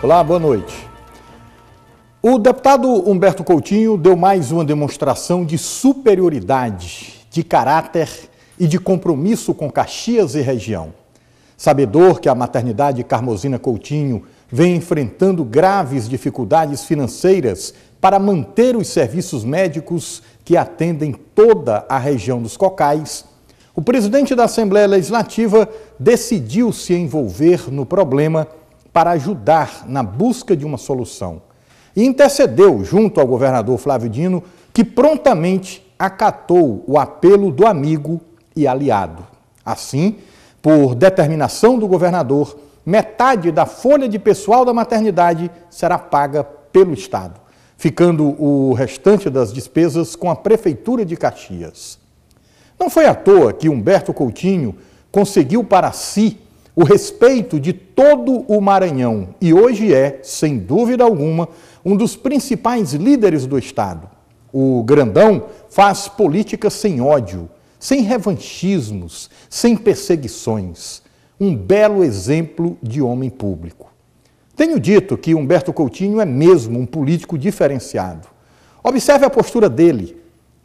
Olá, boa noite. O deputado Humberto Coutinho deu mais uma demonstração de superioridade, de caráter e de compromisso com Caxias e região. Sabedor que a maternidade Carmosina Coutinho vem enfrentando graves dificuldades financeiras para manter os serviços médicos que atendem toda a região dos Cocais, o presidente da Assembleia Legislativa decidiu se envolver no problema para ajudar na busca de uma solução e intercedeu junto ao governador Flávio Dino, que prontamente acatou o apelo do amigo e aliado. Assim, por determinação do governador, metade da folha de pessoal da maternidade será paga pelo Estado, ficando o restante das despesas com a Prefeitura de Caxias. Não foi à toa que Humberto Coutinho conseguiu para si o respeito de todo o Maranhão e hoje é, sem dúvida alguma, um dos principais líderes do Estado. O grandão faz política sem ódio, sem revanchismos, sem perseguições. Um belo exemplo de homem público. Tenho dito que Humberto Coutinho é mesmo um político diferenciado. Observe a postura dele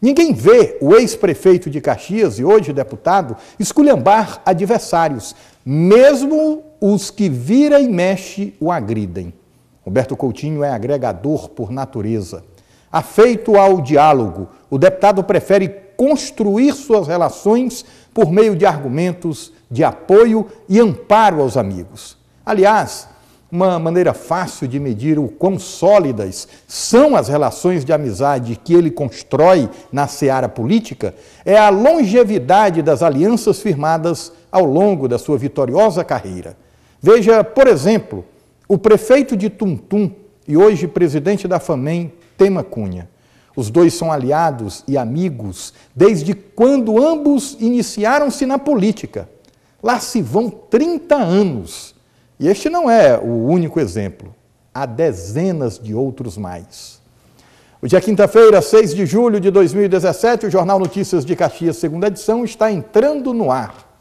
Ninguém vê o ex-prefeito de Caxias e hoje deputado esculhambar adversários, mesmo os que vira e mexe o agridem. Roberto Coutinho é agregador por natureza. Afeito ao diálogo, o deputado prefere construir suas relações por meio de argumentos de apoio e amparo aos amigos. Aliás, uma maneira fácil de medir o quão sólidas são as relações de amizade que ele constrói na seara política é a longevidade das alianças firmadas ao longo da sua vitoriosa carreira. Veja, por exemplo, o prefeito de Tuntum e hoje presidente da FAMEM, Tema Cunha. Os dois são aliados e amigos desde quando ambos iniciaram-se na política. Lá se vão 30 anos e este não é o único exemplo. Há dezenas de outros mais. Hoje é quinta-feira, 6 de julho de 2017. O Jornal Notícias de Caxias, segunda edição, está entrando no ar.